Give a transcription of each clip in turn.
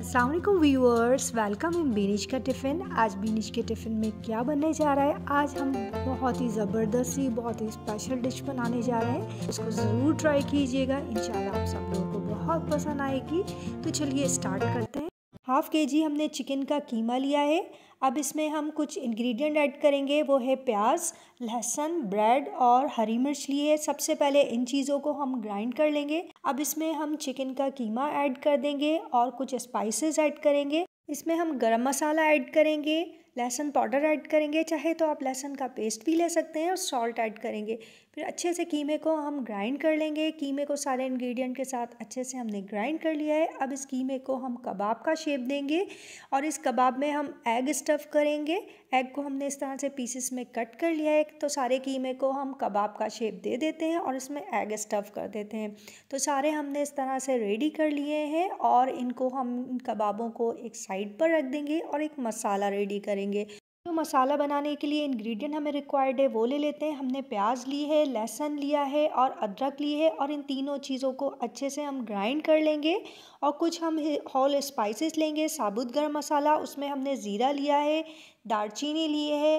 Aslam viewers welcome in Beenish का tiffin आज बीनिज के टिफ़िन में क्या बनने जा रहा है आज हम बहुत ही ज़बरदस्त ही बहुत ही स्पेशल डिश बनाने जा रहे हैं इसको ज़रूर ट्राई कीजिएगा इन आप सब लोगों को बहुत पसंद आएगी तो चलिए स्टार्ट करते हैं हाफ़ के जी हमने चिकन का कीमा लिया है अब इसमें हम कुछ इंग्रेडिएंट ऐड करेंगे वो है प्याज लहसुन ब्रेड और हरी मिर्च लिए सबसे पहले इन चीज़ों को हम ग्राइंड कर लेंगे अब इसमें हम चिकन का कीमा ऐड कर देंगे और कुछ स्पाइसेस ऐड करेंगे इसमें हम गरम मसाला ऐड करेंगे लहसुन पाउडर ऐड करेंगे चाहे तो आप लहसुन का पेस्ट भी ले सकते हैं और सॉल्ट ऐड करेंगे फिर अच्छे से कीमे को हम ग्राइंड कर लेंगे कीमे को सारे इंग्रेडिएंट के साथ अच्छे से हमने ग्राइंड कर लिया है अब इस कीमे को हम कबाब का शेप देंगे और इस कबाब में हम एग स्टफ़ करेंगे एग को हमने इस तरह से पीसेस में कट कर लिया है तो सारे कीमे को हम कबाब का शेप दे देते हैं और इसमें एग स्टफ़ कर देते हैं तो सारे हमने इस तरह से रेडी कर लिए हैं और इनको हम कबाबों को एक साइड पर रख देंगे और एक मसाला रेडी करेंगे करेंगे जो मसाला बनाने के लिए इंग्रेडिएंट हमें रिक्वायर्ड है वो ले लेते हैं हमने प्याज ली है लहसुन लिया है और अदरक ली है और इन तीनों चीज़ों को अच्छे से हम ग्राइंड कर लेंगे और कुछ हम होल स्पाइसेस लेंगे साबुत गर्म मसाला उसमें हमने ज़ीरा लिया है दालचीनी लिए है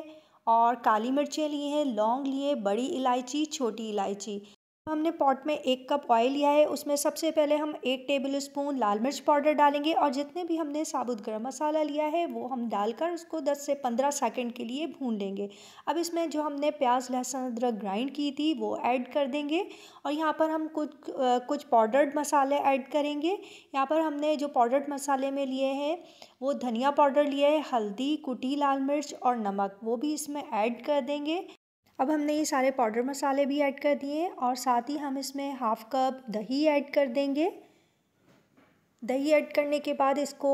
और काली मिर्चें लिए हैं लौंग लिए बड़ी इलायची छोटी इलायची हमने पॉट में एक कप ऑयल लिया है उसमें सबसे पहले हम एक टेबल स्पून लाल मिर्च पाउडर डालेंगे और जितने भी हमने साबुत गरम मसाला लिया है वो हम डालकर उसको 10 से 15 सेकंड के लिए भून लेंगे अब इसमें जो हमने प्याज लहसुन अदरक ग्राइंड की थी वो ऐड कर देंगे और यहाँ पर हम कुछ आ, कुछ पाउडर्ड मसाले ऐड करेंगे यहाँ पर हमने जो पाउडर्ड मसाले में लिए हैं वो धनिया पाउडर लिया है हल्दी कुटी लाल मिर्च और नमक वो भी इसमें ऐड कर देंगे अब हमने ये सारे पाउडर मसाले भी ऐड कर दिए और साथ ही हम इसमें हाफ़ कप दही ऐड कर देंगे दही ऐड करने के बाद इसको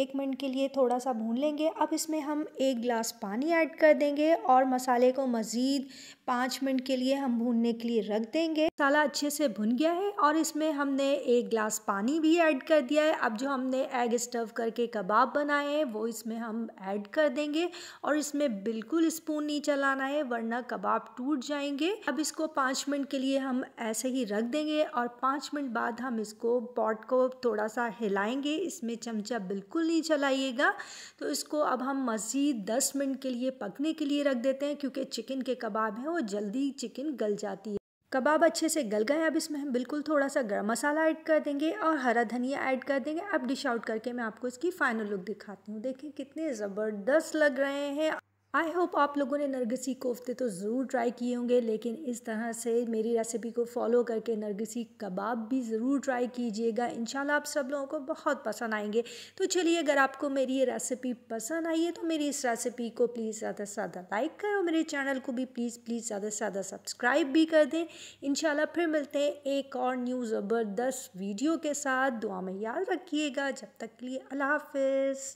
एक मिनट के लिए थोड़ा सा भून लेंगे अब इसमें हम एक गिलास पानी ऐड कर देंगे और मसाले को मज़ीद पाँच मिनट के लिए हम भूनने के लिए रख देंगे मसाला अच्छे से भुन गया है और इसमें हमने एक गिलास पानी भी ऐड कर दिया है अब जो हमने एग स्टव करके कबाब बनाए हैं वो इसमें हम ऐड कर देंगे और इसमें बिल्कुल स्पून नहीं चलाना है वरना कबाब टूट जाएंगे अब इसको पाँच मिनट के लिए हम ऐसे ही रख देंगे और पाँच मिनट बाद हम इसको पॉट को थोड़ा सा हिलाएंगे इसमें चमचा बिल्कुल बिल्कुल नहीं चलाइएगा तो इसको अब हम मज़ीद दस मिनट के लिए पकने के लिए रख देते हैं क्योंकि चिकन के कबाब हैं वो जल्दी चिकन गल जाती है कबाब अच्छे से गल गए अब इसमें हम बिल्कुल थोड़ा सा गर्म मसाला ऐड कर देंगे और हरा धनिया ऐड कर देंगे अब डिश आउट करके मैं आपको इसकी फ़ाइनल लुक दिखाती हूँ देखिए कितने ज़बरदस्त लग रहे हैं आई होप आप लोगों ने नरगसी कोफ्ते तो ज़रूर ट्राई किए होंगे लेकिन इस तरह से मेरी रेसिपी को फॉलो करके नरगसी कबाब भी ज़रूर ट्राई कीजिएगा इन आप सब लोगों को बहुत पसंद आएंगे तो चलिए अगर आपको मेरी ये रेसिपी पसंद आई है तो मेरी इस रेसिपी को प्लीज़ ज़्यादा से ज़्यादा लाइक करें और मेरे चैनल को भी प्लीज़ प्लीज़ ज़्यादा से ज़्यादा सब्सक्राइब भी कर दें इन फिर मिलते हैं एक और न्यू ज़बरदस्त वीडियो के साथ दुआ में याद रखिएगा जब तक के लिए अल्लाह हाफिज़